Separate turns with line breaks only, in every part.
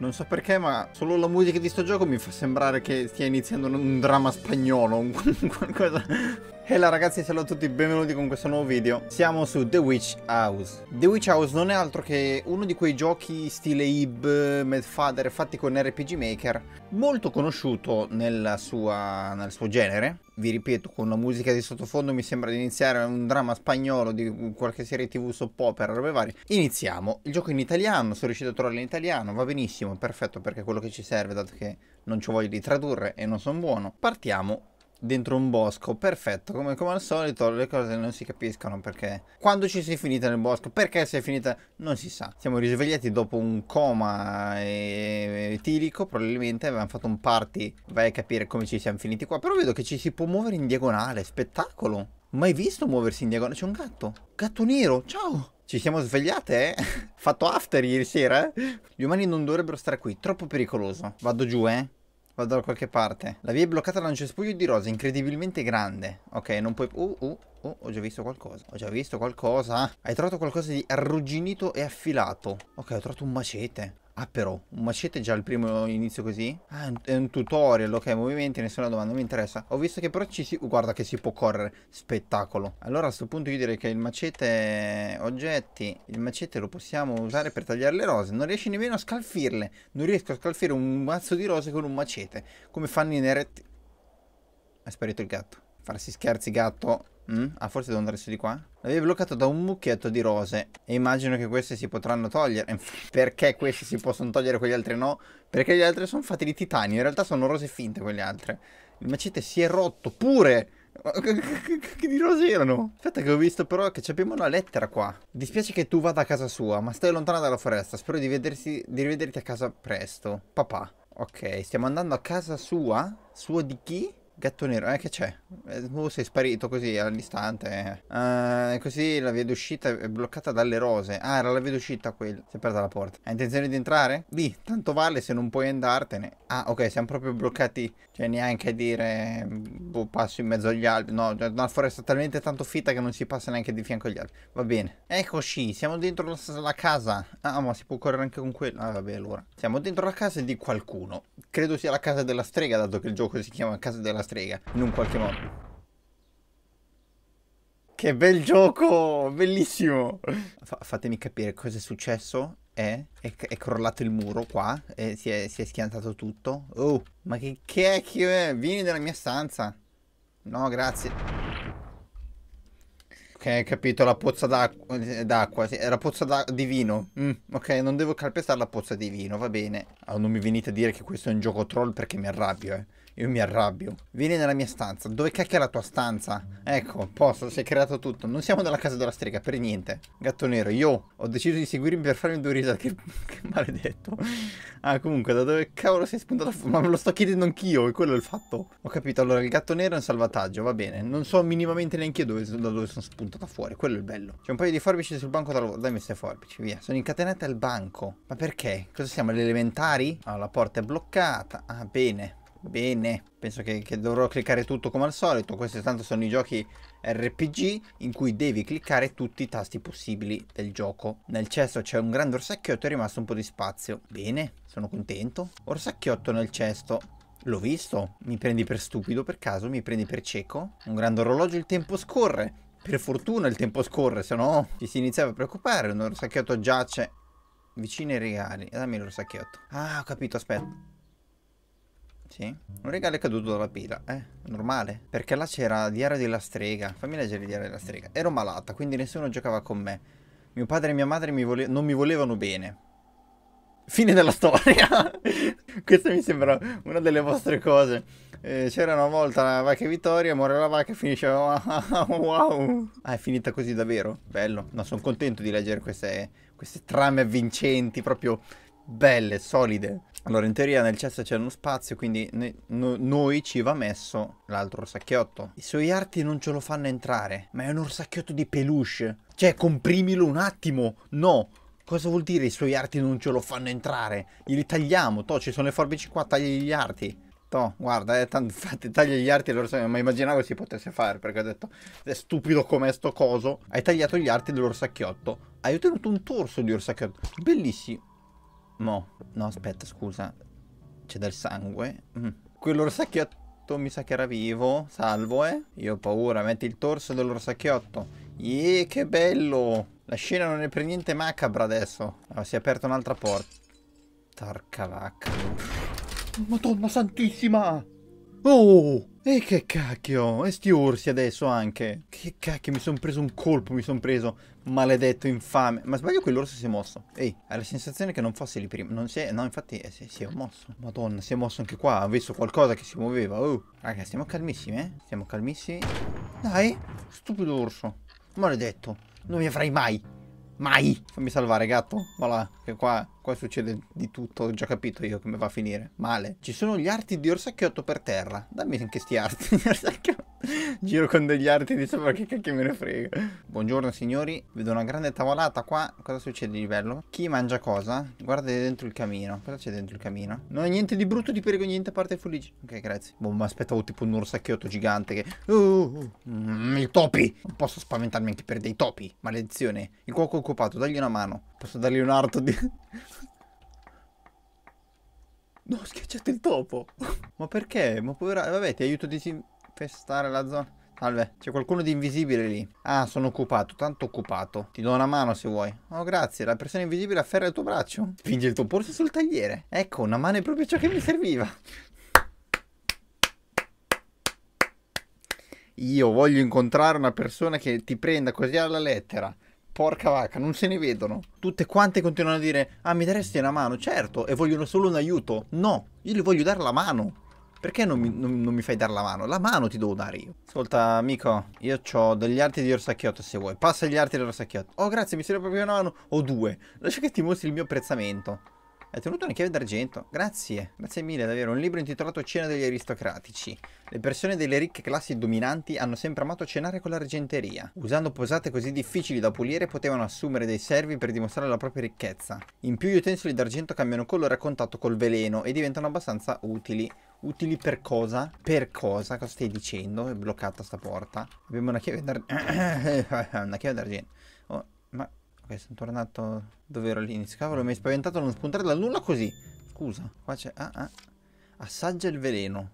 Non so perché, ma solo la musica di sto gioco mi fa sembrare che stia iniziando un dramma spagnolo, un qualcosa... Hello ragazzi, salve a tutti, benvenuti con questo nuovo video. Siamo su The Witch House. The Witch House non è altro che uno di quei giochi stile Ib, Madfather, fatti con RPG Maker, molto conosciuto sua, nel suo genere. Vi ripeto, con la musica di sottofondo mi sembra di iniziare un dramma spagnolo di qualche serie tv soap opera, robe varie. Iniziamo. Il gioco in italiano, sono riuscito a trovarlo in italiano, va benissimo, perfetto perché è quello che ci serve, dato che non ci voglio di tradurre e non sono buono. Partiamo dentro un bosco, perfetto, come, come, al solito le cose non si capiscono perché quando ci sei finita nel bosco, perché sei finita, non si sa. Siamo risvegliati dopo un coma eh, etilico, probabilmente avevamo fatto un party, vai a capire come ci siamo finiti qua, però vedo che ci si può muovere in diagonale, spettacolo. Mai visto muoversi in diagonale? C'è un gatto, gatto nero, ciao! Ci siamo svegliate, eh? Fatto after ieri sera, eh? Gli umani non dovrebbero stare qui, troppo pericoloso. Vado giù, eh? Vado da qualche parte. La via è bloccata da un cespuglio di rose incredibilmente grande. Ok, non puoi... Uh, uh, uh, ho già visto qualcosa. Ho già visto qualcosa. Hai trovato qualcosa di arrugginito e affilato. Ok, ho trovato un macete. Ah però, un macete già al primo inizio così? Ah, è un tutorial, ok, movimenti, nessuna domanda, mi interessa. Ho visto che però ci si... guarda che si può correre, spettacolo. Allora a questo punto io direi che il macete oggetti, il macete lo possiamo usare per tagliare le rose. Non riesci nemmeno a scalfirle, non riesco a scalfire un mazzo di rose con un macete, come fanno i neretti. Ha sparito il gatto. Farsi scherzi, gatto. Mm? Ah, forse devo andare su di qua? L'avevi bloccato da un mucchietto di rose. E immagino che queste si potranno togliere. Perché queste si possono togliere, quegli altri no? Perché gli altri sono fatti di titanio. In realtà sono rose finte, quelle altre. Il macete si è rotto pure. Che di rose erano? Aspetta che ho visto però che abbiamo una lettera qua. Dispiace che tu vada a casa sua, ma stai lontana dalla foresta. Spero di, vedersi, di rivederti a casa presto. Papà. Ok, stiamo andando a casa sua? Suo di chi? Gatto nero, eh che c'è? Uh, sei sparito così all'istante. Uh, così la via d'uscita è bloccata dalle rose. Ah, era la via d'uscita quella. Si è aperta la porta. Hai intenzione di entrare? Lì, tanto vale se non puoi andartene. Ah, ok, siamo proprio bloccati. Cioè, neanche a dire... Mm, boh, passo in mezzo agli alberi. No, è una foresta talmente tanto fitta che non si passa neanche di fianco agli alberi. Va bene. Eccoci, siamo dentro la, casa. Ah, ma si può correre anche con quello. Ah, vabbè, allora. Siamo dentro la casa di qualcuno. Credo sia la casa della strega, dato che il gioco si chiama Casa della strega strega, in un qualche modo. Che bel gioco, bellissimo! Fa fatemi capire cosa è successo. Eh? È, è, crollato il muro qua, e si è, si è schiantato tutto. Oh, ma che che è? Vieni dalla mia stanza. No, grazie. Ok, hai capito, la pozza d'acqua, eh, sì, la pozza di vino. Mm, ok, non devo calpestare la pozza di vino, va bene. Oh, non mi venite a dire che questo è un gioco troll perché mi arrabbio, eh. Io mi arrabbio. Vieni nella mia stanza. Dove cacchio è la tua stanza? Ecco, posto, si è creato tutto. Non siamo nella casa della strega, per niente. Gatto nero, io ho deciso di seguirmi per farmi due risate. Che, che maledetto. Ah, comunque, da dove cavolo sei spuntato? Ma me lo sto chiedendo anch'io, e quello è il fatto. Ho capito, allora, il gatto nero è un salvataggio, va bene. Non so minimamente neanche io dove, da dove sono spuntata fuori, quello è il bello. C'è un paio di forbici sul banco da lavoro. Dai, queste forbici, via. Sono incatenate al banco. Ma perché? Cosa siamo, alle elementari? Ah, la porta è bloccata. Ah, bene. Bene, penso che, che, dovrò cliccare tutto come al solito, questi tanto sono i giochi RPG in cui devi cliccare tutti i tasti possibili del gioco. Nel cesto c'è un grande orsacchiotto e è rimasto un po' di spazio. Bene, sono contento. Orsacchiotto nel cesto. L'ho visto? Mi prendi per stupido per caso? Mi prendi per cieco? Un grande orologio, il tempo scorre. Per fortuna il tempo scorre, se no ci si iniziava a preoccupare. Un orsacchiotto giace vicino ai regali. Dammi l'orsacchiotto. Ah, ho capito, aspetta. Sì. Un regalo è caduto dalla pila, eh? Normale. Perché là c'era Diario della Strega. Fammi leggere il Diario della Strega. Ero malata, quindi nessuno giocava con me. Mio padre e mia madre mi vole... non mi volevano bene. Fine della storia. Questa mi sembra una delle vostre cose. Eh, c'era una volta la vacca Vittoria, muore la vacca e finisce wow. Ah, è finita così davvero? Bello. No, sono contento di leggere queste, queste trame avvincenti, proprio belle, solide. Allora, in teoria nel cesto c'è uno spazio, quindi no, noi ci va messo l'altro orsacchiotto. I suoi arti non ce lo fanno entrare, ma è un orsacchiotto di peluche. Cioè, comprimilo un attimo! No! Cosa vuol dire i suoi arti non ce lo fanno entrare? Li tagliamo, Toh, ci sono le forbici qua, tagli gli arti. Toh, guarda, eh, tanto, infatti taglia gli arti dell'orsacchiotto, ma immaginavo si potesse fare, perché ho detto, è stupido com'è sto coso. Hai tagliato gli arti dell'orsacchiotto, hai ottenuto un torso di orsacchiotto, bellissimo. Mo, no aspetta scusa, c'è del sangue. Mm. Quell'orsacchiotto mi sa che era vivo, salvo eh. Io ho paura, metti il torso dell'orsacchiotto. Yeee, che bello! La scena non è per niente macabra adesso. Allora, ah, si è aperta un'altra porta. Tarca vacca. Madonna santissima! Oh! E che cacchio! E sti orsi adesso anche! Che cacchio, mi sono preso un colpo, mi sono preso! Maledetto, infame! Ma sbaglio quell'orso si è mosso. Ehi, hai la sensazione che non fosse lì prima. Non si è... No, infatti eh, si, si, è mosso. Madonna, si è mosso anche qua. Ha visto qualcosa che si muoveva. Oh! Raga, stiamo calmissimi, eh? Stiamo calmissimi. Dai! Stupido orso! Maledetto! Non mi avrai mai! Mai! Fammi salvare, gatto. Voilà, che qua, qua succede di tutto, ho già capito io come va a finire. Male. Ci sono gli arti di orsacchiotto per terra. Dammi anche sti arti di orsacchiotto. Giro con degli arti e dice diciamo, che cacchio me ne frega Buongiorno signori Vedo una grande tavolata qua Cosa succede di bello? Chi mangia cosa? Guarda dentro il camino Cosa c'è dentro il camino? Non è niente di brutto ti prego niente a parte i fulici Ok grazie Boh ma aspettavo oh, tipo un orsacchiotto gigante che uh, uh, uh. Mm, I topi Non posso spaventarmi anche per dei topi Maledizione Il cuoco occupato Dagli una mano Posso dargli un arto di... No, schiacciate il topo. Ma perché? Ma povera... Vabbè, ti aiuto a infestare la zona. Salve, c'è qualcuno di invisibile lì. Ah, sono occupato, tanto occupato. Ti do una mano se vuoi. Oh, grazie, la persona invisibile afferra il tuo braccio. Spinge il tuo polso sul tagliere. Ecco, una mano è proprio ciò che mi serviva. Io voglio incontrare una persona che ti prenda così alla lettera. Porca vacca, non se ne vedono. Tutte quante continuano a dire, ah mi daresti una mano? Certo, e vogliono solo un aiuto. No, io gli voglio dare la mano. Perché non mi, non, non mi, fai dare la mano? La mano ti devo dare io. Ascolta, amico, io ho degli arti di orsacchiotto se vuoi. Passa gli arti di orsacchiotto. Oh, grazie, mi serve proprio una mano. O due. Lascia che ti mostri il mio apprezzamento. Hai tenuto una chiave d'argento. Grazie, grazie mille davvero. Un libro intitolato Cena degli aristocratici. Le persone delle ricche classi dominanti hanno sempre amato cenare con l'argenteria. Usando posate così difficili da pulire potevano assumere dei servi per dimostrare la propria ricchezza. In più gli utensili d'argento cambiano colore a contatto col veleno e diventano abbastanza utili. Utili per cosa? Per cosa? Cosa stai dicendo? È bloccata sta porta. Abbiamo una chiave d'argento. una chiave d'argento sono tornato dove ero all'inizio. Cavolo, mm. mi hai spaventato a non spuntare dal nulla così. Scusa, qua c'è... Ah, ah. Assaggia il veleno.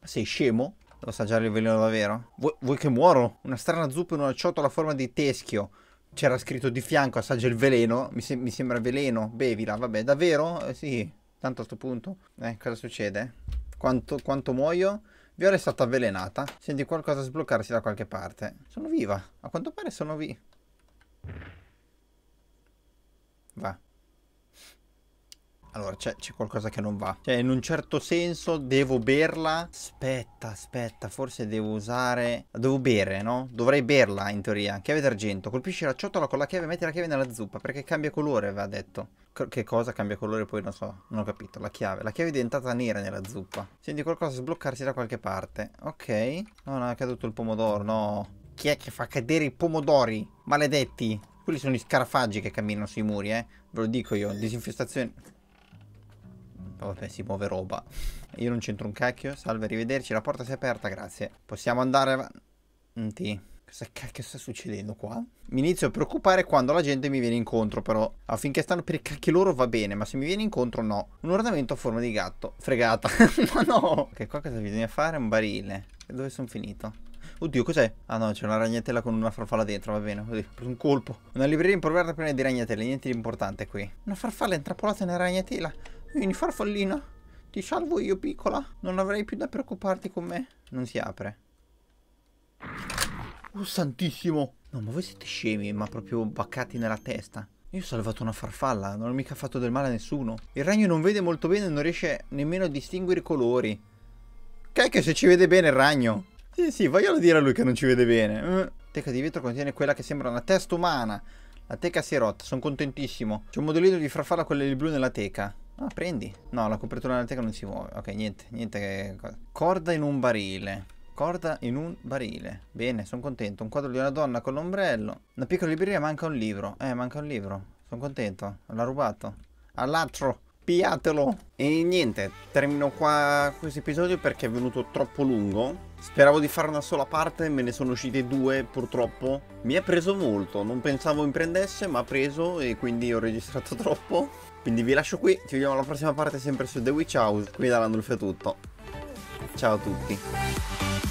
Ma sei scemo? Devo assaggiare il veleno davvero? Vuoi, vuoi che muoro? Una strana zuppa in una ciotola a forma di teschio. C'era scritto di fianco assaggia il veleno. Mi, se mi sembra veleno. Bevila, vabbè, davvero? Eh, sì, tanto a sto punto. Eh, cosa succede? Quanto, quanto muoio? Viola è stata avvelenata. Senti qualcosa sbloccarsi da qualche parte. Sono viva. A quanto pare sono viva. Va. Allora, c'è, qualcosa che non va. Cioè, in un certo senso devo berla. Aspetta, aspetta, forse devo usare... La devo bere, no? Dovrei berla, in teoria. Chiave d'argento. Colpisci la ciotola con la chiave e metti la chiave nella zuppa, perché cambia colore, va detto. C che cosa cambia colore poi non so, non ho capito. La chiave. La chiave è diventata nera nella zuppa. Senti qualcosa sbloccarsi da qualche parte. Ok. No, non è caduto il pomodoro, no. Chi è che fa cadere i pomodori? Maledetti. Quelli sono gli scarafaggi che camminano sui muri, eh. Ve lo dico io. Disinfestazione. Oh, vabbè, si muove roba. Io non c'entro un cacchio. Salve, arrivederci. La porta si è aperta, grazie. Possiamo andare avanti. Mm, cosa cacchio sta succedendo qua? Mi inizio a preoccupare quando la gente mi viene incontro però Affinché stanno per i cacchi loro va bene Ma se mi viene incontro no Un ornamento a forma di gatto Fregata Ma no Che okay, qua cosa bisogna fare? Un barile Dove sono finito? Oddio, cos'è? Ah no, c'è una ragnatela con una farfalla dentro, va bene. un colpo. Una libreria improvvisata piena di ragnatele, niente di importante qui. Una farfalla intrappolata nella ragnatela. Vieni, farfallina. Ti salvo io, piccola. Non avrei più da preoccuparti con me. Non si apre. Oh, santissimo. No, ma voi siete scemi, ma proprio baccati nella testa. Io ho salvato una farfalla, non ho mica fatto del male a nessuno. Il ragno non vede molto bene e non riesce nemmeno a distinguere i colori. Che è che se ci vede bene il ragno? Sì, sì, voglio dire a lui che non ci vede bene. Eh. Teca di vetro contiene quella che sembra una testa umana. La teca si è rotta, sono contentissimo. C'è un modellino di farfalla con le blu nella teca. Ah, prendi. No, la copertura della teca non si muove. Ok, niente, niente che... Corda in un barile. Corda in un barile. Bene, sono contento. Un quadro di una donna con l'ombrello. Una piccola libreria manca un libro. Eh, manca un libro. Sono contento. L'ha rubato. All'altro. Sappiatelo! E niente, termino qua questo episodio perché è venuto troppo lungo. Speravo di fare una sola parte, me ne sono uscite due purtroppo. Mi ha preso molto, non pensavo mi prendesse, ma ha preso e quindi ho registrato troppo. Quindi vi lascio qui, ci vediamo alla prossima parte sempre su The Witch House. Qui da Landolf è tutto. Ciao a tutti.